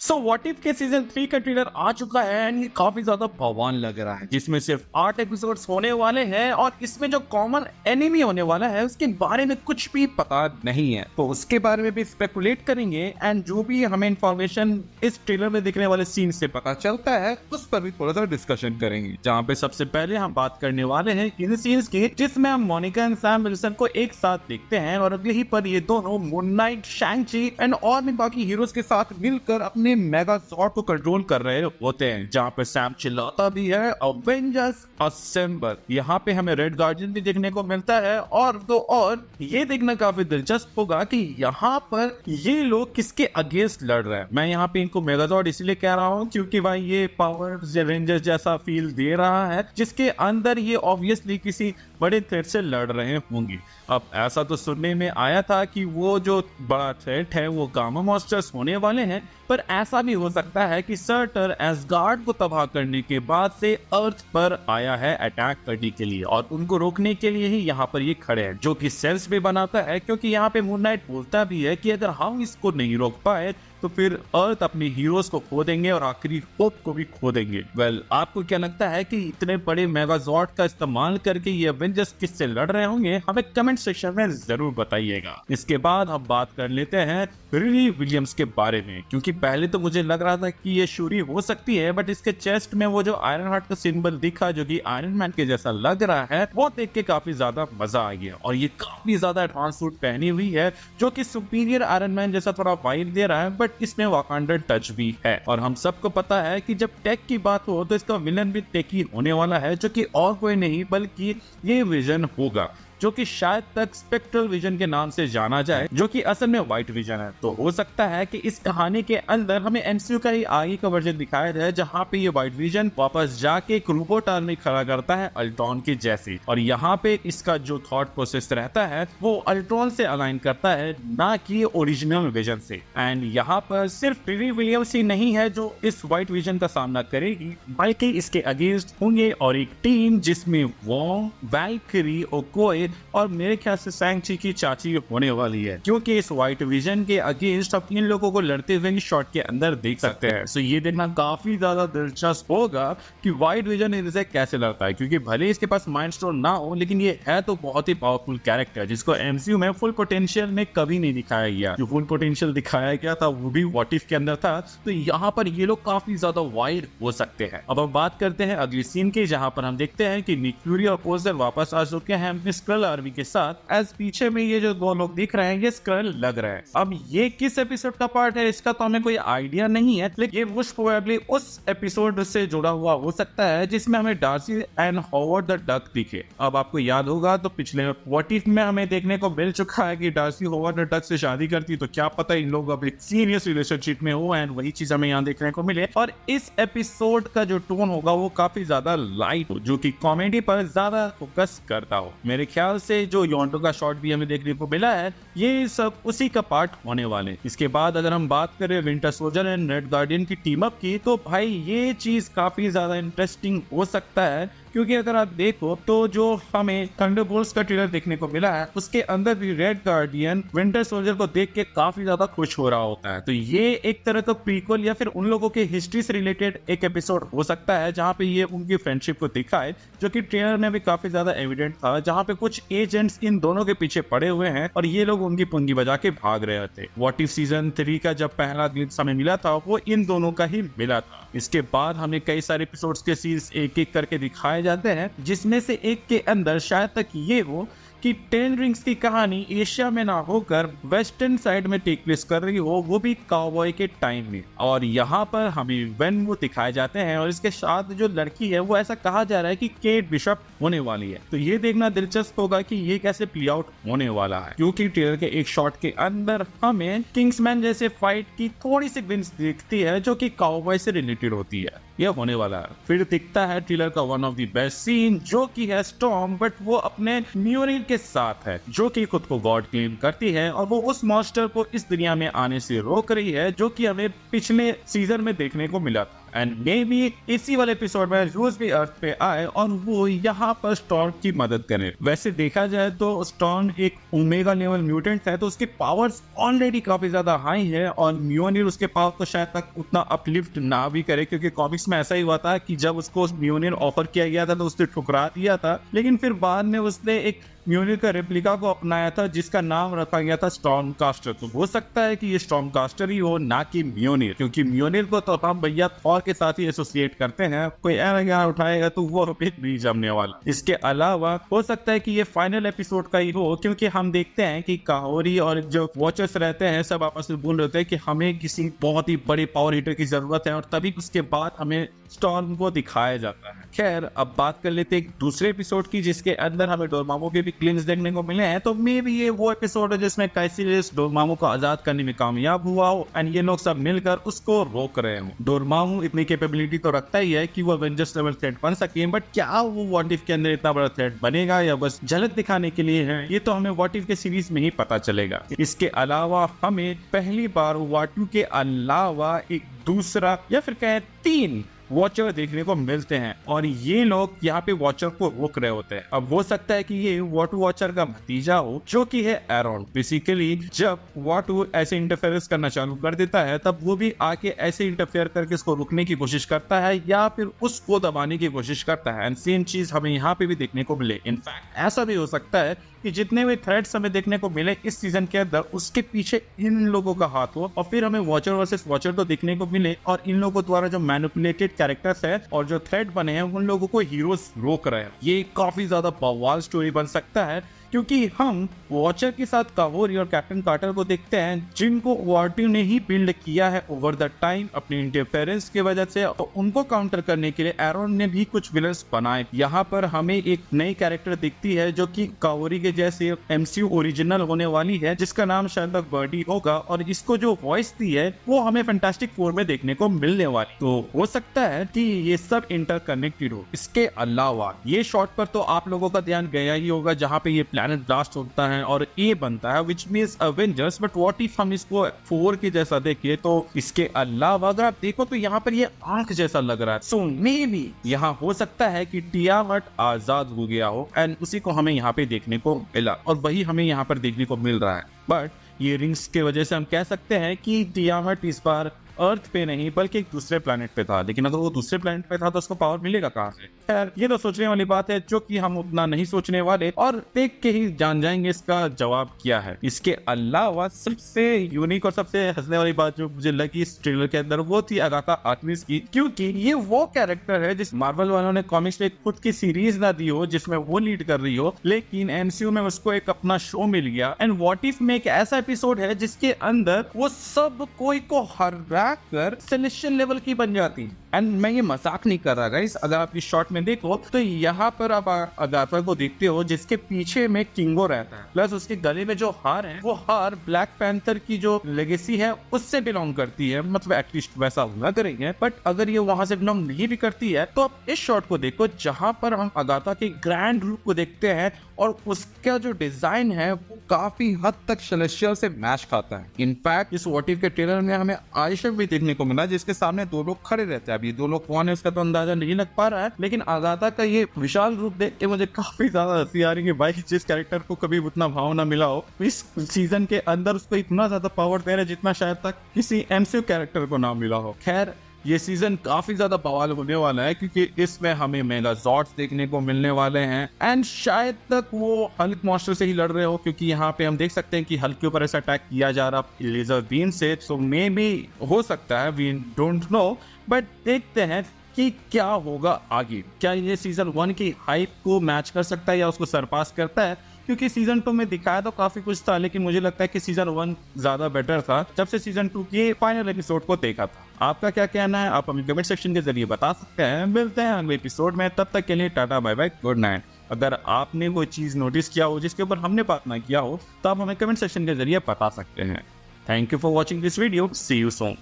so what if के season three का trailer आ चुका है एंड ये काफी ज्यादा भगवान लग रहा है जिसमें सिर्फ आठ एपिसोड्स होने वाले हैं और इसमें जो कॉमन एनिमी होने वाला है उसके बारे में कुछ भी पता नहीं है तो उसके बारे में भी स्पेकुलेट करेंगे एंड जो भी हमें इन्फॉर्मेशन इस ट्रेलर में दिखने वाले सीन से पता चलता है उस पर भी थोड़ा सा डिस्कशन करेंगे जहाँ पे सबसे पहले हम बात करने वाले हैं इन सीन्स की जिसमें हम मोनिका एंड सैम विल्सन को एक साथ देखते हैं और अगले ही पर ये दोनों मुन्नाइट शैंग एंड और भी बाकी हीरोज के साथ मिलकर अपने अपने मेगासॉट को कंट्रोल कर रहे होते हैं जहाँ पे सैम चिल्लाता भी है अवेंजर्स असेंबल यहाँ पे हमें रेड गार्जियन भी देखने को मिलता है और तो और ये देखना काफी दिलचस्प होगा कि यहाँ पर ये लोग किसके अगेंस्ट लड़ रहे हैं मैं यहाँ पे इनको मेगासॉट इसलिए कह रहा हूँ क्योंकि भाई ये पावर रेंजर्स जैसा फील दे रहा है जिसके अंदर ये ऑब्वियसली किसी बड़े थ्रेड से लड़ रहे होंगे अब ऐसा तो सुनने में आया था कि वो जो बड़ा थ्रेट है वो गामा मॉस्टर्स होने वाले हैं पर ऐसा भी हो सकता है कि सर्टर गार्ड को तबाह करने के बाद से अर्थ पर आया है अटैक करने के लिए और उनको रोकने के लिए ही यहाँ पर ये खड़े हैं जो कि सेंस भी बनाता है क्योंकि यहाँ पे मून नाइट बोलता भी है कि अगर हम इसको नहीं रोक पाए तो फिर अर्थ अपने हीरोज को खो देंगे और आखिरी होप को भी खो देंगे वेल well, आपको क्या लगता है कि इतने बड़े मेगाजॉट का इस्तेमाल करके ये अवेंजर्स किससे लड़ रहे होंगे हमें कमेंट सेक्शन में जरूर बताइएगा इसके बाद हम बात कर लेते हैं रिली विलियम्स के बारे में क्योंकि पहले तो मुझे लग रहा था कि ये शूरी हो सकती है बट इसके चेस्ट में वो जो आयरन हार्ट का सिंबल दिखा जो की आयरन मैन के जैसा लग रहा है वो देख के काफी ज्यादा मजा आ गया और ये काफी ज्यादा एडवांस सूट पहनी हुई है जो की सुपीरियर आयरन मैन जैसा थोड़ा वाइट दे रहा है बट बट इसमें वाकांडर टच भी है और हम सबको पता है कि जब टेक की बात हो तो इसका विलन भी टेक ही होने वाला है जो कि और कोई नहीं बल्कि ये विजन होगा जो कि शायद तक स्पेक्ट्रल विजन के नाम से जाना जाए जो कि असल में व्हाइट विजन है तो हो सकता है कि इस कहानी के अंदर हमें एमसीयू का ही आगे का वर्जन दिखाया जाए जहाँ पे ये व्हाइट विजन वापस जाके एक रोबोट आर्मी खड़ा करता है अल्ट्रॉन की जैसी और यहाँ पे इसका जो थॉट प्रोसेस रहता है वो अल्ट्रॉन से अलाइन करता है ना कि ओरिजिनल विजन से एंड यहाँ पर सिर्फ टीवी विलियम्स ही नहीं है जो इस व्हाइट विजन का सामना करेगी बल्कि इसके अगेंस्ट होंगे और एक टीम जिसमें वॉन्ग वैल्करी और कोई और मेरे ख्याल से सैंग ची की चाची होने वाली है क्योंकि इस व्हाइट विजन के अगेंस्ट आप इन लोगों को लड़ते हुए शॉट के अंदर देख सकते हैं सो ये देखना काफी ज्यादा दिलचस्प होगा कि व्हाइट विजन इनसे कैसे लड़ता है क्योंकि भले इसके पास माइंड स्टोन ना हो लेकिन ये है तो बहुत ही पावरफुल कैरेक्टर जिसको एमसीयू में फुल पोटेंशियल में कभी नहीं दिखाया गया जो फुल पोटेंशियल दिखाया गया था वो भी वॉट इफ के अंदर था तो यहाँ पर ये लोग काफी ज्यादा वाइड हो सकते हैं अब हम बात करते हैं अगली सीन के जहाँ पर हम देखते हैं कि निक्यूरी और पोस्टर वापस आ चुके हैं अपने स्क्रल आर्मी के साथ एज पीछे में ये जो दो लोग दिख रहे हैं ये स्कर्ल लग रहे हैं अब ये किस एपिसोड का पार्ट है इसका तो हमें कोई आइडिया नहीं है लेकिन ये मोस्ट प्रोबेबली उस एपिसोड से जुड़ा हुआ हो सकता है जिसमें हमें Darcy and Howard the Duck दिखे अब आपको याद होगा तो पिछले वॉट इफ में हमें देखने को मिल चुका है कि डार्सी हॉवर्ड द डक से शादी करती तो क्या पता इन लोग अब एक सीरियस रिलेशनशिप में हो एंड वही चीज हमें यहाँ देखने को मिले और इस एपिसोड का जो टोन होगा वो काफी ज्यादा लाइट हो जो कि कॉमेडी पर ज्यादा फोकस करता हो मेरे ख्याल ख्याल से जो योंडो का शॉट भी हमें देखने को मिला है ये सब उसी का पार्ट होने वाले इसके बाद अगर हम बात करें Winter Soldier and Red Guardian की टीम अप की तो भाई ये चीज काफी ज्यादा इंटरेस्टिंग हो सकता है क्योंकि अगर आप देखो तो जो हमें थंडरबोल्ट्स का ट्रेलर देखने को मिला है उसके अंदर भी रेड गार्डियन विंटर सोल्जर को देख के काफी ज्यादा खुश हो रहा होता है तो ये एक तरह का प्रीक्वल या फिर उन लोगों के हिस्ट्री से रिलेटेड एक एपिसोड हो सकता है जहाँ पे ये उनकी फ्रेंडशिप को दिखाए जो की ट्रेलर में भी काफी ज्यादा एविडेंट था जहाँ पे कुछ कुछ एजेंट्स इन दोनों के पीछे पड़े हुए हैं और ये लोग उनकी पुंगी बजा के भाग रहे थे वॉट इफ सीजन थ्री का जब पहला समय मिला था वो इन दोनों का ही मिला था इसके बाद हमें कई सारे एपिसोड्स के सीन्स एक एक करके दिखाए जाते हैं जिसमें से एक के अंदर शायद तक ये हो कि टेन रिंग्स की कहानी एशिया में ना होकर वेस्टर्न साइड में टेक प्लेस कर रही हो वो भी काउबॉय के टाइम में और यहाँ पर हमें वेन वो दिखाए जाते हैं और इसके साथ जो लड़की है वो ऐसा कहा जा रहा है कि केट बिशप होने वाली है तो ये देखना दिलचस्प होगा कि ये कैसे प्ले आउट होने वाला है क्योंकि ट्रेलर के एक शॉट के अंदर हमें किंग्समैन जैसे फाइट की थोड़ी सी विंस दिखती है जो की काउबॉय से रिलेटेड होती है यह होने वाला है फिर दिखता है ट्रेलर का one of the best scene जो की है स्टॉम बट वो अपने म्यूरिंग के साथ है जो कि खुद को गॉड क्लेम करती है और वो उस मॉन्स्टर को इस दुनिया में आने से रोक रही है जो कि हमें पिछले सीजन में देखने को मिला था एंड मे बी इसी वाले एपिसोड में रूस भी अर्थ पे आए और वो यहाँ पर स्टॉन की मदद करे वैसे देखा जाए तो स्टॉन एक ओमेगा लेवल म्यूटेंट है तो उसके पावर्स ऑलरेडी काफी ज्यादा हाई है और म्यूनियर उसके पावर को शायद तक उतना अपलिफ्ट ना भी करे क्योंकि कॉमिक्स में ऐसा ही हुआ था कि जब उसको म्यूनियर ऑफर किया गया था तो उसने ठुकरा दिया था लेकिन फिर बाद में उसने एक म्यूनियर का रेप्लिका को अपनाया था जिसका नाम रखा गया था स्टॉन कास्टर तो हो सकता है कि ये स्टॉन कास्टर ही हो ना कि म्यूनियर क्योंकि म्यूनियर को तो हम भैया थॉर अलावा के साथ ही एसोसिएट करते हैं कोई यार उठाएगा तो वो रुपये नहीं जमने वाला इसके अलावा हो सकता है कि ये फाइनल एपिसोड का ही हो क्योंकि हम देखते हैं कि काहोरी और जो वॉचर्स रहते हैं सब आपस में बोल रहे होते हैं कि हमें किसी बहुत ही बड़े पावर हीटर की जरूरत है और तभी उसके बाद हमें स्टॉर्म को दिखाया जाता है खैर अब बात कर लेते हैं दूसरे एपिसोड की जिसके अंदर हमें डोरमामो के भी क्लिम्स देखने को मिले हैं तो मे भी ये वो एपिसोड है जिसमें कैसिलियस डोरमामो को आजाद करने में कामयाब हुआ हो एंड ये लोग सब मिलकर उसको रोक रहे हो डोरमामो इतनी कैपेबिलिटी तो रखता ही है कि वो एवेंजर्स लेवल थ्रेड बन सके बट क्या वो वॉट इफ के अंदर इतना बड़ा थ्रेड बनेगा या बस झलक दिखाने के लिए है ये तो हमें वॉट इफ के सीरीज में ही पता चलेगा इसके अलावा हमें पहली बार वाटू के अलावा एक दूसरा या फिर कहें तीन वॉचर देखने को मिलते हैं और ये लोग यहाँ पे वॉचर को रोक रहे होते हैं अब हो सकता है कि ये वॉट वॉचर का भतीजा हो जो कि है एरोन बेसिकली जब वॉटू ऐसे इंटरफेरेंस करना चालू कर देता है तब वो भी आके ऐसे इंटरफेयर करके इसको रोकने की कोशिश करता है या फिर उसको दबाने की कोशिश करता है एंड सेम चीज हमें यहाँ पे भी देखने को मिले इनफैक्ट ऐसा भी हो सकता है कि जितने भी थ्रेड्स हमें देखने को मिले इस सीजन के अंदर उसके पीछे इन लोगों का हाथ हो और फिर हमें वॉचर वर्सेस वॉचर तो देखने को मिले और इन लोगों द्वारा जो मैनुपुलेटेड कैरेक्टर्स है और जो थ्रेड बने हैं उन लोगों को हीरोज रोक रहे हैं ये काफी ज्यादा बवाल स्टोरी बन सकता है क्योंकि हम वॉचर के साथ कावोरी और कैप्टन कार्टर को देखते हैं जिनको वार्टिव ने ही बिल्ड किया है ओवर द टाइम अपनी इंटरफेरेंस की वजह से और उनको काउंटर करने के लिए एरोन ने भी कुछ विलर्स बनाए यहाँ पर हमें एक नई कैरेक्टर दिखती है जो कि कावोरी के जैसे एमसीयू ओरिजिनल होने वाली है जिसका नाम शायद बर्डी होगा और इसको जो वॉइस दी है वो हमें फैंटास्टिक फोर में देखने को मिलने वाली तो हो सकता है की ये सब इंटरकनेक्टेड हो इसके अलावा ये शॉर्ट पर तो आप लोगों का ध्यान गया ही होगा जहाँ पे ये प्लैनेट ब्लास्ट होता है और ए बनता है which mean Avengers but what if हम इसको फोर के जैसा देखिए तो इसके अलावा अगर आप देखो तो यहाँ पर ये आंख जैसा लग रहा है सो मे बी यहाँ हो सकता है कि टियामट आजाद हो गया हो एंड उसी को हमें यहाँ पे देखने को मिला और वही हमें यहाँ पर देखने को मिल रहा है बट ये रिंग्स के वजह से हम कह सकते हैं कि टियामट इस बार अर्थ पे नहीं बल्कि एक दूसरे प्लानट पे था लेकिन अगर वो दूसरे प्लानट पे था तो उसको पावर मिलेगा कहाँ से खैर ये तो सोचने वाली बात है जो कि हम उतना नहीं सोचने वाले और देख के ही जान जाएंगे इसका जवाब क्या है इसके अलावा सबसे यूनिक और सबसे हंसने वाली बात जो मुझे लगी इस ट्रेलर के अंदर वो थी अगाथा आर्टनिस की क्योंकि ये वो कैरेक्टर है जिस मार्बल वालों ने कॉमिक्स में खुद की सीरीज ना दी हो जिसमें वो लीड कर रही हो लेकिन एमसीयू में उसको एक अपना शो मिल गया एंड व्हाट इफ में एक ऐसा एपिसोड है जिसके अंदर वो सब कोई को हरा कर सिलेक्शन लेवल की बन जाती एंड मैं ये मजाक नहीं कर रहा गाइस अगर आप इस शॉट में देखो तो यहाँ पर आप अगाफर को देखते हो जिसके पीछे में किंगो रहता है प्लस उसके गले में जो हार है वो हार ब्लैक पैंथर की जो लेगेसी है उससे बिलोंग करती है मतलब एटलीस्ट वैसा रही करेंगे बट अगर ये वहां से बिलोंग नहीं भी करती है तो आप इस शॉट को देखो जहाँ पर हम अगाथा के ग्रैंड रूप को देखते हैं और उसका जो डिजाइन है वो काफी हद तक सेलेशियल से मैच खाता है इनफैक्ट इस वॉटिव के ट्रेलर में हमें आयशा भी देखने को मिला जिसके सामने दो लोग खड़े रहते हैं अभी दोनों कौन है उसका तो अंदाजा नहीं लग पा रहा है लेकिन आजादा का ये विशाल रूप देख के मुझे काफी ज्यादा हंसी आ रही है भाई जिस कैरेक्टर को कभी उतना भाव ना मिला हो इस सीजन के अंदर उसको इतना ज्यादा पावर दे रहा है जितना शायद तक किसी एमसीयू कैरेक्टर को ना मिला हो खैर ये सीजन काफी ज्यादा बवाल होने वाला है क्योंकि इसमें हमें मेगा जॉट देखने को मिलने वाले हैं एंड शायद तक वो हल्क मॉस्टर से ही लड़ रहे हो क्योंकि यहाँ पे हम देख सकते हैं कि हल्क के ऊपर ऐसा अटैक किया जा रहा लेजर बीन से सो मे बी हो सकता है वी डोंट नो बट देखते हैं कि क्या होगा आगे क्या ये सीजन वन की हाइप को मैच कर सकता है या उसको सरपास करता है क्योंकि सीजन टू में दिखाया तो काफी कुछ था लेकिन मुझे लगता है कि सीजन वन ज्यादा बेटर था जब से सीजन टू के फाइनल एपिसोड को देखा था आपका क्या कहना है आप हमें कमेंट सेक्शन के जरिए बता सकते हैं मिलते हैं अगले एपिसोड में तब तक के लिए tata bye bye good night अगर आपने वो चीज़ नोटिस किया हो जिसके ऊपर हमने बात ना किया हो तो आप हमें कमेंट सेक्शन के जरिए बता सकते हैं thank you for watching this video see you Son